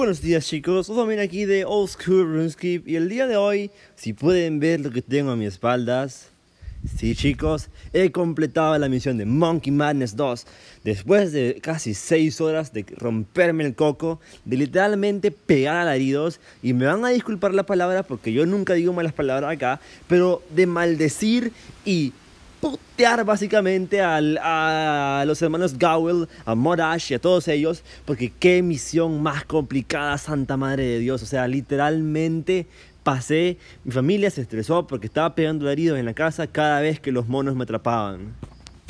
Buenos días chicos, también aquí de Old School RuneScape y el día de hoy, si pueden ver lo que tengo a mis espaldas, sí chicos, he completado la misión de Monkey Madness 2 después de casi 6 horas de romperme el coco, de literalmente pegar alaridos y me van a disculpar la palabra porque yo nunca digo malas palabras acá, pero de maldecir y putear básicamente a los hermanos Gowell, a Morash y a todos ellos, porque qué misión más complicada, Santa Madre de Dios. O sea, literalmente pasé, mi familia se estresó porque estaba pegando heridos en la casa cada vez que los monos me atrapaban.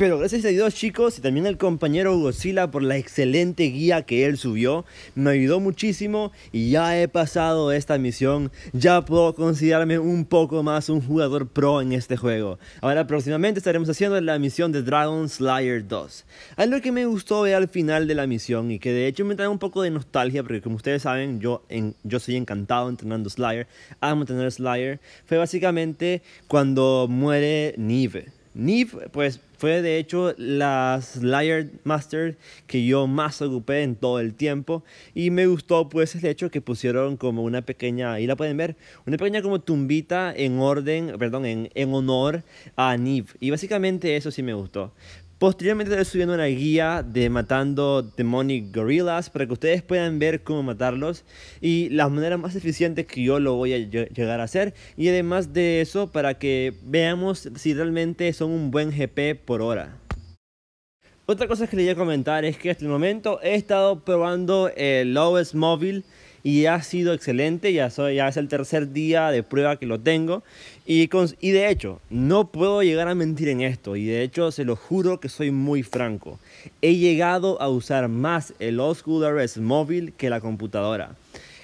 Pero gracias a Dios, chicos, y también al compañero Godzilla por la excelente guía que él subió. Me ayudó muchísimo y ya he pasado esta misión. Ya puedo considerarme un poco más un jugador pro en este juego. Ahora próximamente estaremos haciendo la misión de Dragon Slayer 2. Algo que me gustó ver al final de la misión y que de hecho me trae un poco de nostalgia porque como ustedes saben, yo, soy encantado entrenando Slayer. Amo tener Slayer. Fue básicamente cuando muere Nive. Neve pues, fue de hecho la Slayer Master que yo más ocupé en todo el tiempo y me gustó pues el hecho que pusieron como una pequeña, ahí la pueden ver, una pequeña como tumbita en orden, perdón, en, en honor a nif y básicamente eso sí me gustó. Posteriormente estaré subiendo una guía de matando demonic gorillas para que ustedes puedan ver cómo matarlos y las maneras más eficientes que yo lo voy a llegar a hacer. Y además de eso, para que veamos si realmente son un buen GP por hora. Otra cosa que les voy a comentar es que hasta el momento he estado probando el Lowest Mobile y ha sido excelente, ya, soy, ya es el tercer día de prueba que lo tengo y, con, de hecho, no puedo llegar a mentir en esto y de hecho se lo juro que soy muy franco, he llegado a usar más el RS móvil que la computadora.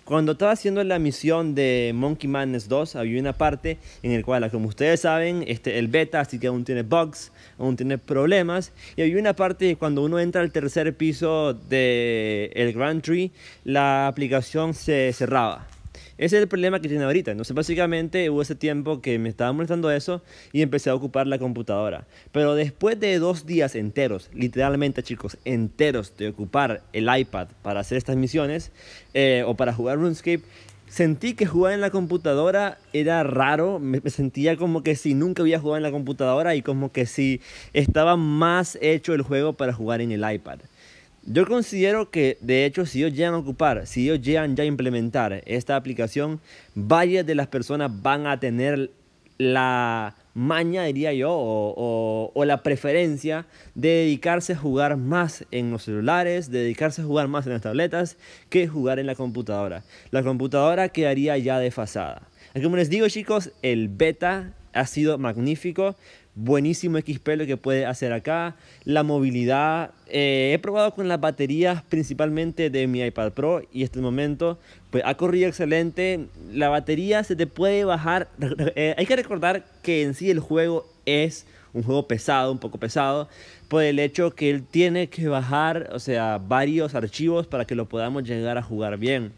Cuando estaba haciendo la misión de Monkey Madness 2, había una parte en la cual, como ustedes saben, este, el beta, así que aún tiene bugs, aún tiene problemas. Y había una parte cuando uno entra al tercer piso del el Grand Tree, la aplicación se cerraba. Ese es el problema que tiene ahorita. no sé, básicamente hubo ese tiempo que me estaba molestando eso y empecé a ocupar la computadora. Pero después de dos días enteros, literalmente chicos, enteros de ocupar el iPad para hacer estas misiones eh, o para jugar RuneScape, sentí que jugar en la computadora era raro, me, sentía como que si nunca había jugado en la computadora y como que si estaba más hecho el juego para jugar en el iPad. Yo considero que, de hecho, si ellos llegan a ocupar, si ellos llegan ya a implementar esta aplicación, varias de las personas van a tener la maña, diría yo, o, la preferencia de dedicarse a jugar más en los celulares, de dedicarse a jugar más en las tabletas, que jugar en la computadora. La computadora quedaría ya desfasada. Como les digo, chicos, el beta ha sido magnífico buenísimo XP lo que puede hacer acá. La movilidad, eh, he probado con las baterías principalmente de mi iPad Pro y este momento pues, ha corrido excelente. La batería se te puede bajar. Eh, hay que recordar que en sí el juego es un juego pesado, un poco pesado, por el hecho que él tiene que bajar, o sea, varios archivos para que lo podamos llegar a jugar bien.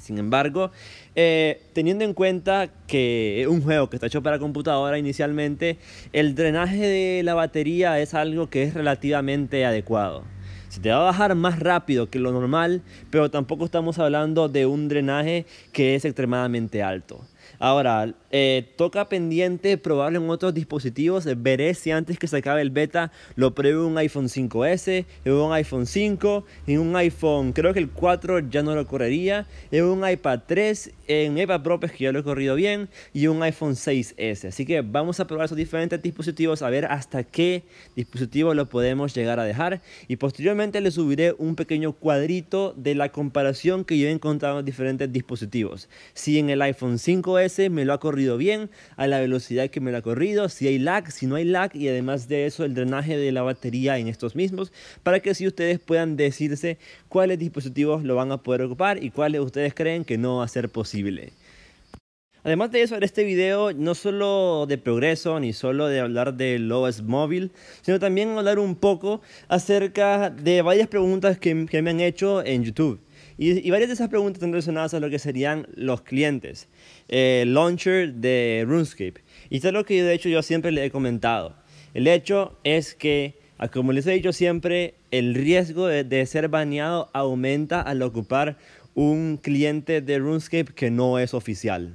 Sin embargo, eh, teniendo en cuenta que es un juego que está hecho para computadora inicialmente, el drenaje de la batería es algo que es relativamente adecuado. Se te va a bajar más rápido que lo normal, pero tampoco estamos hablando de un drenaje que es extremadamente alto. Ahora, eh, toca pendiente, probarlo en otros dispositivos. Veré si antes que se acabe el beta lo pruebe un iPhone 5S, en un iPhone 5, en un iPhone, creo que el 4 ya no lo correría, en un iPad 3, en iPad Pro, pues que ya lo he corrido bien, y un iPhone 6S. Así que vamos a probar esos diferentes dispositivos a ver hasta qué dispositivo lo podemos llegar a dejar. Y posteriormente le subiré un pequeño cuadrito de la comparación que yo he encontrado en diferentes dispositivos. Si en el iPhone 5S me lo ha corrido bien, a la velocidad que me lo ha corrido, si hay lag, si no hay lag y además de eso el drenaje de la batería en estos mismos para que si ustedes puedan decirse cuáles dispositivos lo van a poder ocupar y cuáles ustedes creen que no va a ser posible. Además de eso, en este video no solo de progreso, ni solo de hablar de OS móvil, sino también hablar un poco acerca de varias preguntas que me han hecho en YouTube. Y, varias de esas preguntas están relacionadas a lo que serían los clientes. Eh, launcher de RuneScape. Y esto es lo que yo, de hecho yo siempre le he comentado. El hecho es que, ah, como les he dicho siempre, el riesgo de, ser baneado aumenta al ocupar un cliente de RuneScape que no es oficial.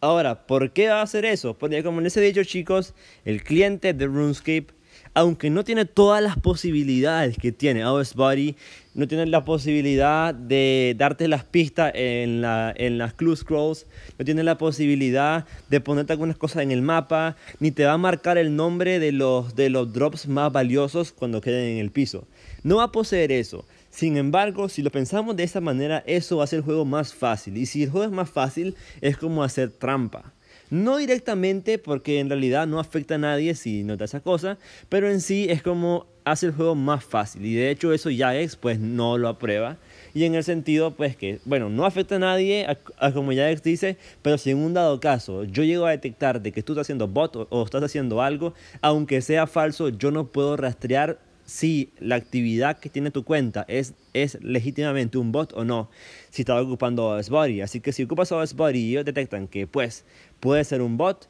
Ahora, ¿por qué va a hacer eso? Porque como les he dicho chicos, el cliente de RuneScape aunque no tiene todas las posibilidades que tiene A Body, no tiene la posibilidad de darte las pistas en, las clue scrolls, no tiene la posibilidad de ponerte algunas cosas en el mapa, ni te va a marcar el nombre de los, de los drops más valiosos cuando queden en el piso. No va a poseer eso. Sin embargo, si lo pensamos de esa manera, eso va a ser el juego más fácil. Y si el juego es más fácil, es como hacer trampa. No directamente porque en realidad no afecta a nadie si nota esa cosa, pero en sí es como hace el juego más fácil y de hecho eso ya es pues no lo aprueba y en el sentido pues que bueno no afecta a nadie a, como ya dice pero si en un dado caso yo llego a detectar de que tú estás haciendo bot o estás haciendo algo aunque sea falso yo no puedo rastrear si la actividad que tiene tu cuenta es, es legítimamente un bot o no, si está ocupando S-Body Así que si ocupas S-Body y ellos detectan que pues puede ser un bot,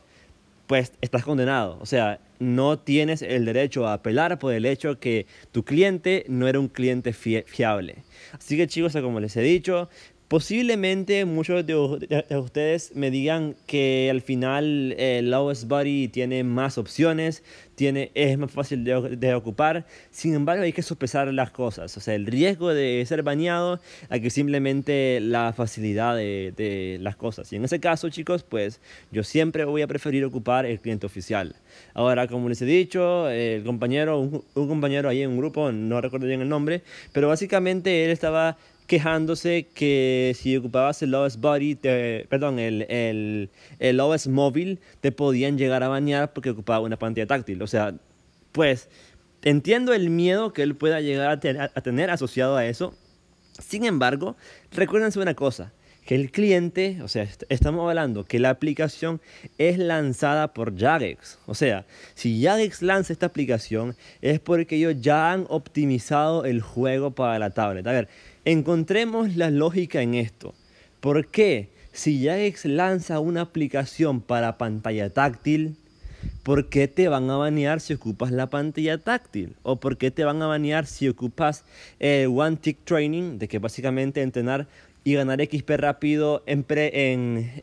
pues estás condenado. O sea, no tienes el derecho a apelar por el hecho que tu cliente no era un cliente fiable. Así que chicos, como les he dicho, Posiblemente muchos de, ustedes me digan que al final el eh, Lowest Body tiene más opciones, tiene, es más fácil de, ocupar. Sin embargo, hay que sopesar las cosas. O sea, el riesgo de ser bañado a que simplemente la facilidad de, las cosas. Y en ese caso, chicos, pues yo siempre voy a preferir ocupar el cliente oficial. Ahora, como les he dicho, el compañero, un compañero ahí en un grupo, no recuerdo bien el nombre, pero básicamente él estaba quejándose que si ocupabas el OS Body, perdón, el, el, el móvil, te podían llegar a bañar porque ocupaba una pantalla táctil. O sea, pues entiendo el miedo que él pueda llegar a, a tener asociado a eso. Sin embargo, recuérdense una cosa que el cliente, o sea, estamos hablando que la aplicación es lanzada por Jagex. O sea, si Jagex lanza esta aplicación es porque ellos ya han optimizado el juego para la tablet. A ver, encontremos la lógica en esto. ¿Por qué si Jagex lanza una aplicación para pantalla táctil, ¿Por qué te van a banear si ocupas la pantalla táctil? ¿O por qué te van a banear si ocupas eh, One Tick Training, de que básicamente entrenar y ganar XP rápido en,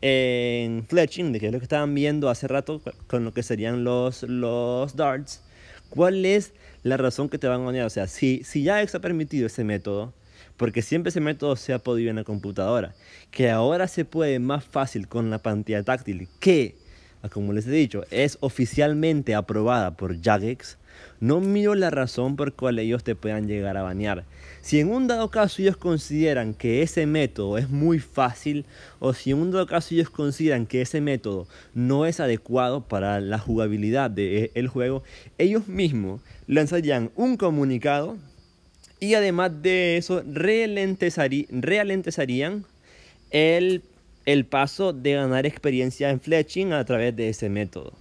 en, fletching, de que es lo que estaban viendo hace rato con lo que serían los, los darts? ¿Cuál es la razón que te van a banear? O sea, si, si ya ha permitido ese método, porque siempre ese método se ha podido en la computadora, que ahora se puede más fácil con la pantalla táctil que Ah, como les he dicho, es oficialmente aprobada por Jagex, no miro la razón por cual ellos te puedan llegar a banear. Si en un dado caso ellos consideran que ese método es muy fácil o si en un dado caso ellos consideran que ese método no es adecuado para la jugabilidad del eh, el juego, ellos mismos lanzarían un comunicado y además de eso realentizarían el el paso de ganar experiencia en fletching a través de ese método.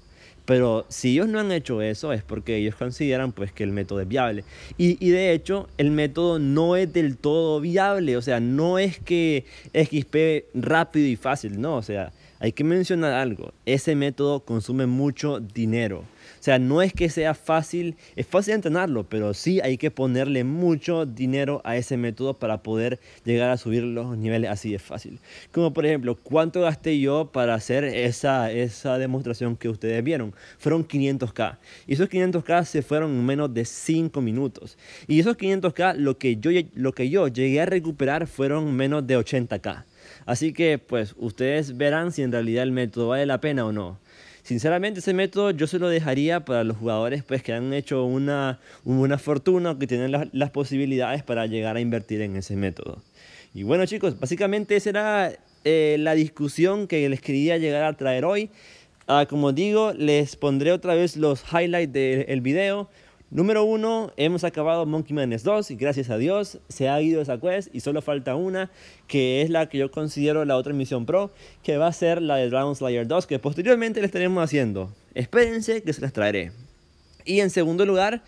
Pero si ellos no han hecho eso es porque ellos consideran pues que el método es viable. Y, y, de hecho el método no es del todo viable. O sea, no es que XP rápido y fácil, no. O sea, hay que mencionar algo, ese método consume mucho dinero. O sea, no es que sea fácil, es fácil entrenarlo, pero sí hay que ponerle mucho dinero a ese método para poder llegar a subir los niveles así de fácil. Como por ejemplo, ¿cuánto gasté yo para hacer esa, demostración que ustedes vieron? Fueron 500k. Y esos 500k se fueron en menos de 5 minutos. Y esos 500k, lo que yo, lo que yo llegué a recuperar fueron menos de 80k. Así que pues ustedes verán si en realidad el método vale la pena o no. Sinceramente ese método yo se lo dejaría para los jugadores pues que han hecho una, una fortuna o que tienen las, posibilidades para llegar a invertir en ese método. Y bueno chicos, básicamente esa era eh, la discusión que les quería llegar a traer hoy. Ah, como digo, les pondré otra vez los highlights del video Número uno, hemos acabado Monkey Madness 2 y gracias a Dios se ha ido esa quest y solo falta una, que es la que yo considero la otra misión pro, que va a ser la de Dragon Slayer 2, que posteriormente la estaremos haciendo. Espérense que se las traeré. Y en segundo lugar,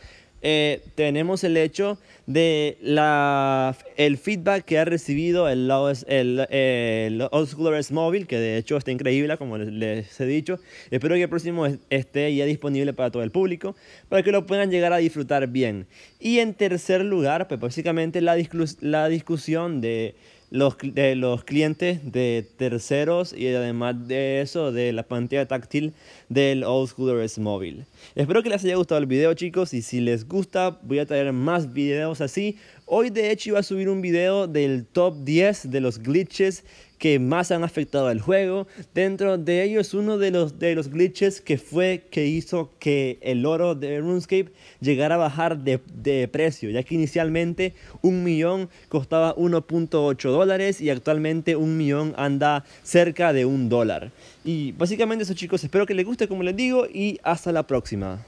eh, tenemos el hecho de la, el feedback que ha recibido el, el, eh, el Mobile, que de hecho está increíble, como les, he dicho. Espero que el próximo esté ya disponible para todo el público, para que lo puedan llegar a disfrutar bien. Y en tercer lugar, pues básicamente la, la discusión de los, de los clientes de terceros y además de eso de la pantalla táctil del Old Scooters móvil. Espero que les haya gustado el video chicos y si les gusta voy a traer más videos así Hoy de hecho iba a subir un video del top 10 de los glitches que más han afectado al juego. Dentro de ellos uno de los, de los glitches que fue que hizo que el oro de RuneScape llegara a bajar de, de precio, ya que inicialmente un millón costaba 1.8 dólares y actualmente un millón anda cerca de un dólar. Y básicamente eso chicos, espero que les guste como les digo y hasta la próxima.